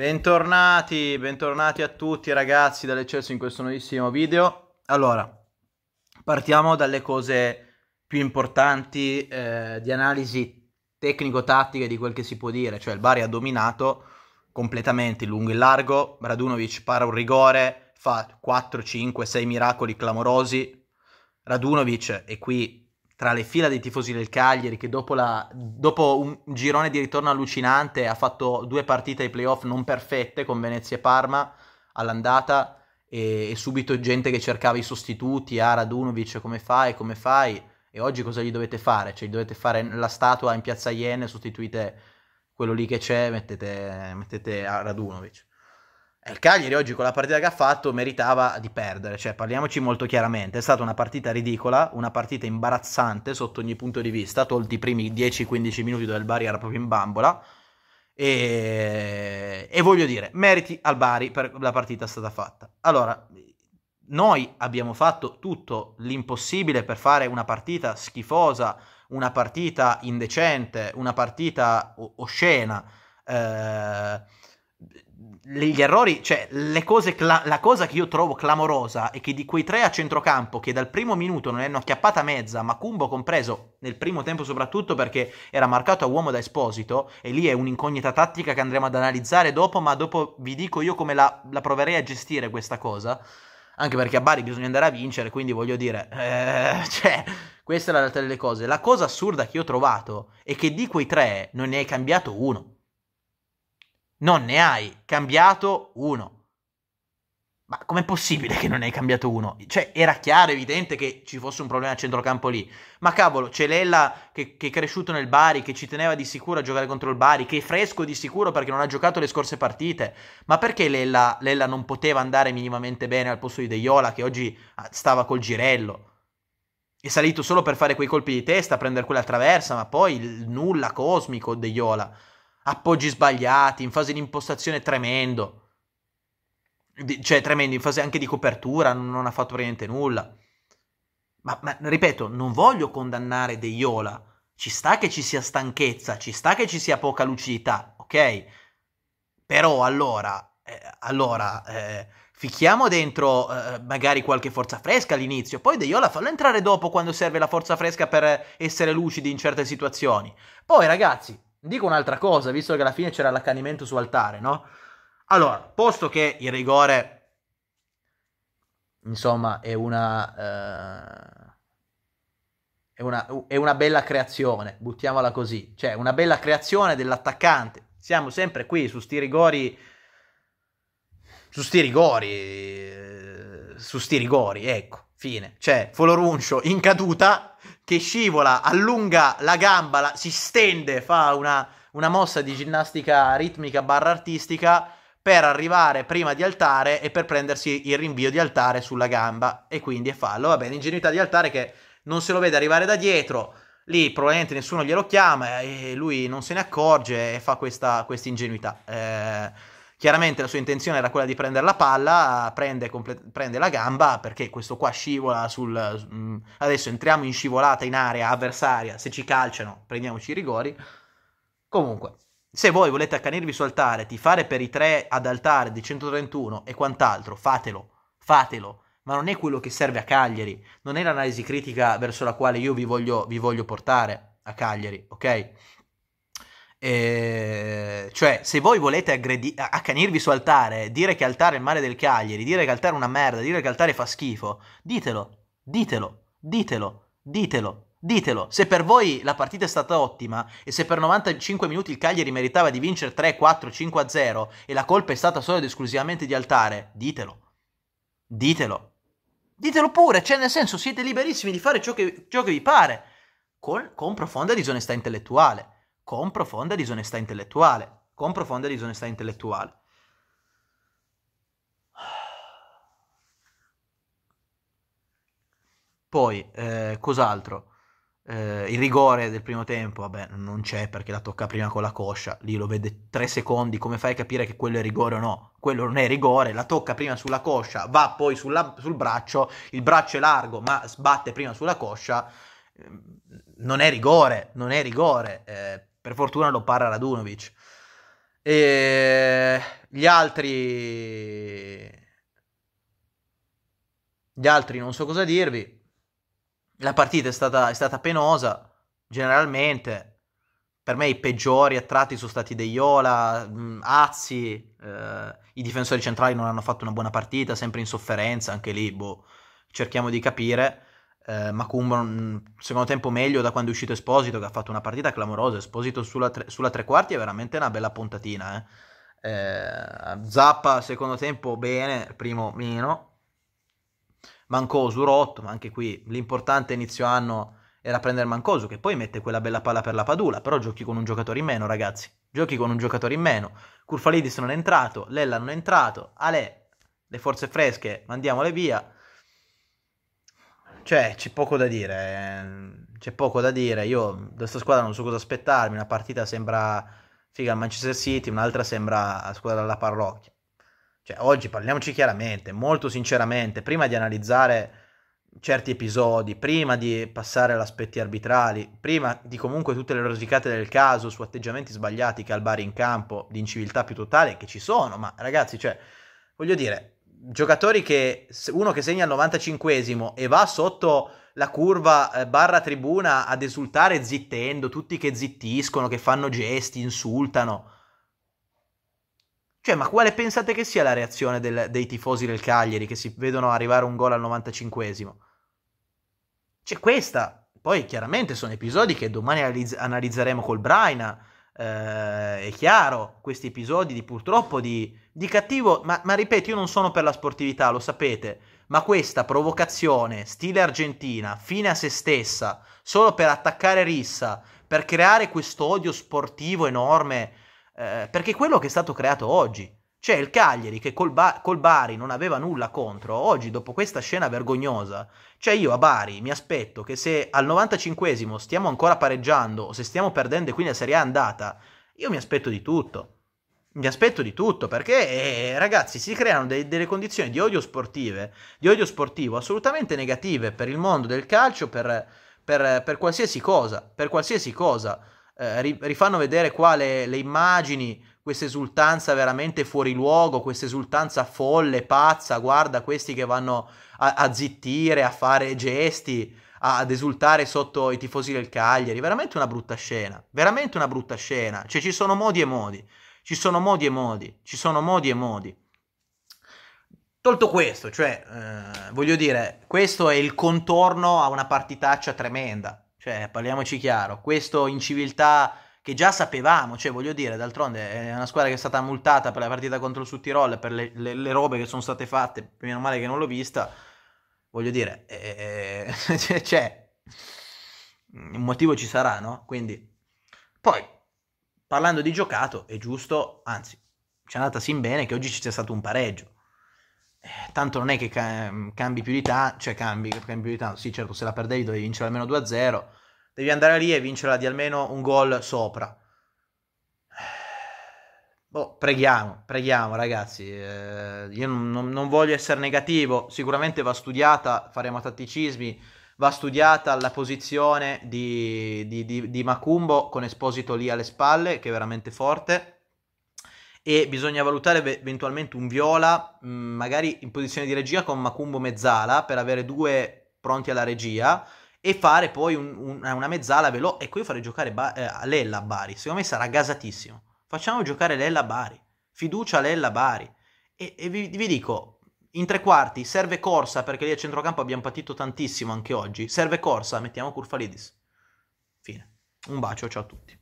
Bentornati, bentornati a tutti ragazzi dall'eccesso in questo nuovissimo video. Allora, partiamo dalle cose più importanti eh, di analisi tecnico-tattica di quel che si può dire, cioè il Bari ha dominato completamente il lungo e il largo, Radunovic para un rigore, fa 4, 5, 6 miracoli clamorosi, Radunovic, e qui tra le fila dei tifosi del Cagliari che dopo, la, dopo un girone di ritorno allucinante ha fatto due partite ai playoff non perfette con Venezia e Parma all'andata e, e subito gente che cercava i sostituti, ah Radunovic come fai, come fai e oggi cosa gli dovete fare? Cioè gli dovete fare la statua in piazza Iene, sostituite quello lì che c'è, mettete, mettete a Radunovic. Il eh, Cagliari oggi con la partita che ha fatto meritava di perdere, cioè parliamoci molto chiaramente, è stata una partita ridicola, una partita imbarazzante sotto ogni punto di vista, tolti i primi 10-15 minuti dove il Bari era proprio in bambola, e... e, voglio dire, meriti al Bari per la partita stata fatta. Allora, noi abbiamo fatto tutto l'impossibile per fare una partita schifosa, una partita indecente, una partita oscena. Eh gli errori, cioè le cose, cla- la cosa che io trovo clamorosa è che di quei tre a centrocampo che dal primo minuto non hanno acchiappata mezza, Macumbo compreso nel primo tempo soprattutto perché era marcato a uomo da Esposito e lì è un'incognita tattica che andremo ad analizzare dopo, ma dopo vi dico io come la, la proverei a gestire questa cosa, anche perché a Bari bisogna andare a vincere, quindi voglio dire, eh, cioè, questa è la realtà delle cose. La cosa assurda che io ho trovato è che di quei tre non ne hai cambiato uno non ne hai cambiato uno. Ma com'è possibile che non ne hai cambiato uno? Cioè, era chiaro, evidente che ci fosse un problema a centrocampo lì. Ma cavolo, c'è Lella che, che, è cresciuto nel Bari, che ci teneva di sicuro a giocare contro il Bari, che è fresco di sicuro perché non ha giocato le scorse partite. Ma perché Lella, Lella non poteva andare minimamente bene al posto di Deiola, che oggi ah, stava col girello? È salito solo per fare quei colpi di testa, prendere quella traversa, ma poi il nulla cosmico Deiola appoggi sbagliati, in fase di impostazione tremendo. Di, cioè, tremendo, in fase anche di copertura non, non ha fatto praticamente nulla. Ma, ma, ripeto, non voglio condannare De Iola. Ci sta che ci sia stanchezza, ci sta che ci sia poca lucidità, ok? Però allora, eh, allora eh, fichiamo dentro eh, magari qualche forza fresca all'inizio, poi De Iola fallo entrare dopo quando serve la forza fresca per essere lucidi in certe situazioni. Poi ragazzi, Dico un'altra cosa, visto che alla fine c'era l'accanimento su altare, no? Allora, posto che il rigore, insomma, è una... Eh... È una, è una, bella creazione, buttiamola così, cioè una bella creazione dell'attaccante. Siamo sempre qui su sti rigori, su sti rigori, eh, su sti rigori, ecco, fine. Cioè, Foloruncio in caduta che scivola, allunga la gamba, la, si stende, fa una, una mossa di ginnastica ritmica barra artistica per arrivare prima di altare e per prendersi il rinvio di altare sulla gamba e quindi è fallo. Vabbè, l'ingenuità di altare che non se lo vede arrivare da dietro, lì probabilmente nessuno glielo chiama e lui non se ne accorge e fa questa ingenuità. Eh, Chiaramente la sua intenzione era quella di prendere la palla, prende, comple- prende la gamba perché questo qua scivola sul... Mm, adesso entriamo in scivolata in area avversaria, se ci calciano prendiamoci i rigori. Comunque, se voi volete accanirvi su altare, ti fare per i tre ad altare di 131 e quant'altro, fatelo, fatelo ma non è quello che serve a Cagliari, non è l'analisi critica verso la quale io vi voglio, vi voglio portare a Cagliari, ok? Eh, cioè, se voi volete aggredi- accanirvi su Altare, dire che Altare è il mare del Cagliari, dire che Altare è una merda, dire che Altare fa schifo, ditelo, ditelo, ditelo, ditelo, ditelo. Se per voi la partita è stata ottima e se per 95 minuti il Cagliari meritava di vincere 3, 4, 5 a 0 e la colpa è stata solo ed esclusivamente di Altare, ditelo. Ditelo. Ditelo pure, cioè nel senso siete liberissimi di fare ciò che, ciò che vi pare, con, con profonda disonestà intellettuale con profonda disonestà intellettuale, con profonda disonestà intellettuale. Poi, eh, cos'altro? Eh, il rigore del primo tempo, vabbè, non c'è perché la tocca prima con la coscia, lì lo vede tre secondi, come fai a capire che quello è rigore o no? Quello non è rigore, la tocca prima sulla coscia, va poi sulla, sul braccio, il braccio è largo ma sbatte prima sulla coscia, ehm, non è rigore, non è rigore. Eh, per fortuna lo parla Radunovic. E gli altri... Gli altri non so cosa dirvi. La partita è stata, è stata penosa, generalmente. Per me i peggiori attratti sono stati De Iola, Azzi, eh, i difensori centrali non hanno fatto una buona partita, sempre in sofferenza, anche lì boh, cerchiamo di capire eh, Macumba un mm, secondo tempo meglio da quando è uscito Esposito che ha fatto una partita clamorosa Esposito sulla tre, sulla tre quarti è veramente una bella puntatina eh. Eh, Zappa secondo tempo bene primo meno Mancosu rotto ma anche qui l'importante inizio anno era prendere Mancosu che poi mette quella bella palla per la Padula però giochi con un giocatore in meno ragazzi giochi con un giocatore in meno Curfalidis non è entrato Lella non è entrato Ale le forze fresche mandiamole via cioè, c'è poco da dire. Ehm, c'è poco da dire. Io da questa squadra non so cosa aspettarmi. Una partita sembra figa al Manchester City, un'altra sembra la squadra della parrocchia. Cioè, oggi parliamoci chiaramente, molto sinceramente, prima di analizzare certi episodi, prima di passare ad aspetti arbitrali, prima di comunque tutte le rosicate del caso su atteggiamenti sbagliati che al bar in campo, di inciviltà più totale, che ci sono, ma ragazzi, cioè, voglio dire, giocatori che uno che segna al 95esimo e va sotto la curva eh, barra tribuna ad esultare zittendo, tutti che zittiscono, che fanno gesti, insultano. Cioè, ma quale pensate che sia la reazione del, dei tifosi del Cagliari che si vedono arrivare un gol al 95esimo? C'è cioè, questa. Poi chiaramente sono episodi che domani analizz- analizzeremo col Braina. Eh, è chiaro, questi episodi di, purtroppo di, di cattivo, ma, ma ripeto, io non sono per la sportività, lo sapete, ma questa provocazione, stile argentina, fine a se stessa, solo per attaccare Rissa, per creare questo odio sportivo enorme, eh, perché quello che è stato creato oggi, cioè il Cagliari che col, ba- col, Bari non aveva nulla contro, oggi dopo questa scena vergognosa, cioè io a Bari mi aspetto che se al 95 stiamo ancora pareggiando o se stiamo perdendo e quindi la Serie A è andata, io mi aspetto di tutto mi aspetto di tutto perché eh, ragazzi si creano de- delle condizioni di odio sportive, di odio sportivo assolutamente negative per il mondo del calcio, per, per, per qualsiasi cosa, per qualsiasi cosa. Eh, ri- rifanno vedere qua le, le immagini, questa esultanza veramente fuori luogo, questa esultanza folle, pazza, guarda questi che vanno a, a zittire, a fare gesti, ad esultare sotto i tifosi del Cagliari, veramente una brutta scena, veramente una brutta scena, cioè ci sono modi e modi. Ci sono modi e modi, ci sono modi e modi. Tolto questo, cioè, eh, voglio dire, questo è il contorno a una partitaccia tremenda. Cioè, parliamoci chiaro, questo inciviltà che già sapevamo, cioè voglio dire, d'altronde è una squadra che è stata multata per la partita contro il Sud Tirol, per le, le, le, robe che sono state fatte, meno male che non l'ho vista, voglio dire, eh, c'è, eh, cioè, un motivo ci sarà, no? Quindi, poi, parlando di giocato, è giusto, anzi, ci è andata sin bene che oggi ci sia stato un pareggio. Eh, tanto non è che ca- mm, cambi più di tanto, cioè cambi, cambi più di tanto, sì certo se la perdevi dovevi vincere almeno 2-0, devi andare lì e vincerla di almeno un gol sopra. Eh, boh, preghiamo, preghiamo ragazzi, eh, io non, non voglio essere negativo, sicuramente va studiata, faremo tatticismi, va studiata la posizione di, di, di, di Macumbo con Esposito lì alle spalle, che è veramente forte e bisogna valutare eventualmente un viola, mm, magari in posizione di regia con Macumbo Mezzala per avere due pronti alla regia e fare poi un, un, una mezzala veloce. e io farei giocare ba- eh, Lella a Bari, secondo me sarà gasatissimo. Facciamo giocare Lella a Bari, fiducia Lella a Bari e, e vi, vi dico in tre quarti serve corsa, perché lì a centrocampo abbiamo patito tantissimo anche oggi. Serve corsa, mettiamo Curfalidis. Fine. Un bacio, ciao a tutti.